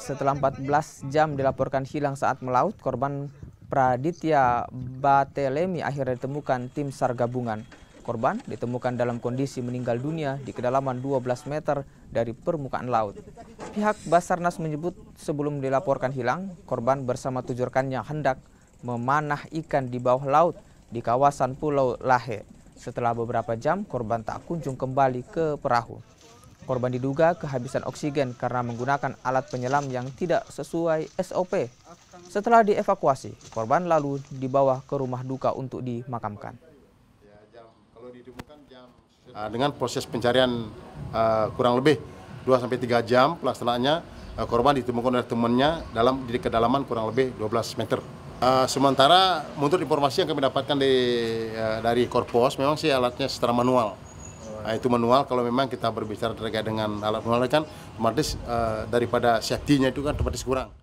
Setelah 14 jam dilaporkan hilang saat melaut, korban Praditya Batelemi akhirnya ditemukan tim SAR gabungan. Korban ditemukan dalam kondisi meninggal dunia di kedalaman 12 meter dari permukaan laut. Pihak Basarnas menyebut sebelum dilaporkan hilang, korban bersama tujuh rekannya hendak memanah ikan di bawah laut di kawasan Pulau Lahe. Setelah beberapa jam, korban tak kunjung kembali ke perahu. Korban diduga kehabisan oksigen karena menggunakan alat penyelam yang tidak sesuai SOP. Setelah dievakuasi, korban lalu dibawa ke rumah duka untuk dimakamkan. Ah, dengan proses pencarian uh, kurang lebih 2-3 jam pelaksanaannya, uh, korban ditemukan oleh temannya dalam di kedalaman kurang lebih 12 meter. Uh, sementara menurut informasi yang kami dapatkan di, uh, dari Korpos, memang sih alatnya secara manual Nah, itu manual kalau memang kita berbicara terkait dengan alat manual kan otomatis uh, daripada safety-nya itu kan otomatis kurang.